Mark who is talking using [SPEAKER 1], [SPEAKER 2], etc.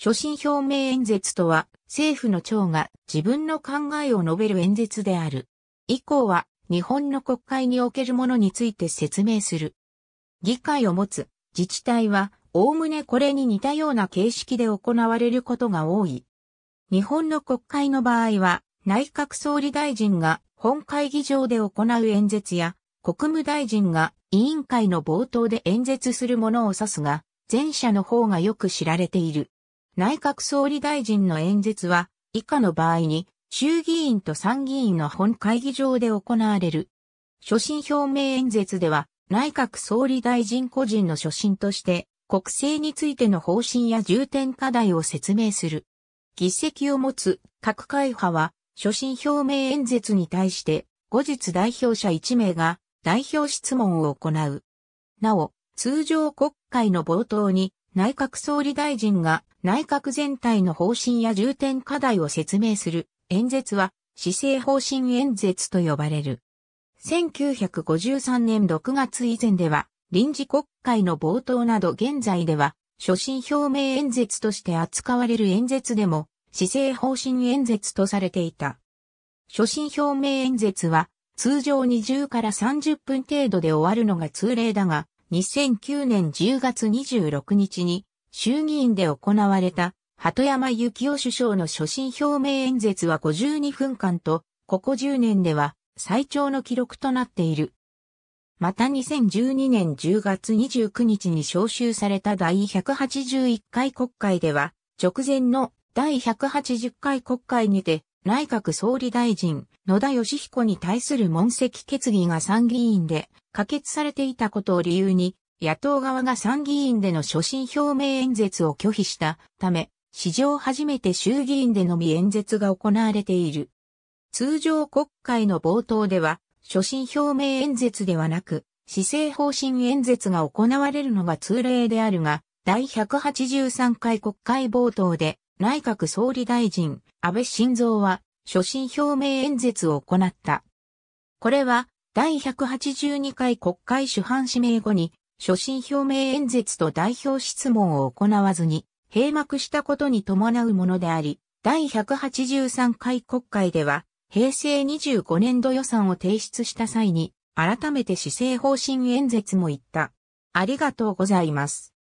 [SPEAKER 1] 所信表明演説とは、政府の長が自分の考えを述べる演説である。以降は、日本の国会におけるものについて説明する。議会を持つ自治体は、おおむねこれに似たような形式で行われることが多い。日本の国会の場合は、内閣総理大臣が本会議場で行う演説や、国務大臣が委員会の冒頭で演説するものを指すが、前者の方がよく知られている。内閣総理大臣の演説は、以下の場合に、衆議院と参議院の本会議場で行われる。所信表明演説では、内閣総理大臣個人の所信として、国政についての方針や重点課題を説明する。議席を持つ各会派は、所信表明演説に対して、後日代表者1名が代表質問を行う。なお、通常国会の冒頭に内閣総理大臣が内閣全体の方針や重点課題を説明する演説は施政方針演説と呼ばれる。1953年6月以前では臨時国会の冒頭など現在では所信表明演説として扱われる演説でも施政方針演説とされていた。所信表明演説は通常20から30分程度で終わるのが通例だが、2009年10月26日に衆議院で行われた鳩山幸夫首相の所信表明演説は52分間と、ここ10年では最長の記録となっている。また2012年10月29日に召集された第181回国会では、直前の第180回国会にて内閣総理大臣、野田義彦に対する問責決議が参議院で可決されていたことを理由に、野党側が参議院での所信表明演説を拒否したため、史上初めて衆議院でのみ演説が行われている。通常国会の冒頭では、所信表明演説ではなく、施政方針演説が行われるのが通例であるが、第183回国会冒頭で、内閣総理大臣、安倍晋三は、所信表明演説を行った。これは、第182回国会主犯指名後に、所信表明演説と代表質問を行わずに、閉幕したことに伴うものであり、第183回国会では、平成25年度予算を提出した際に、改めて施政方針演説も言った。ありがとうございます。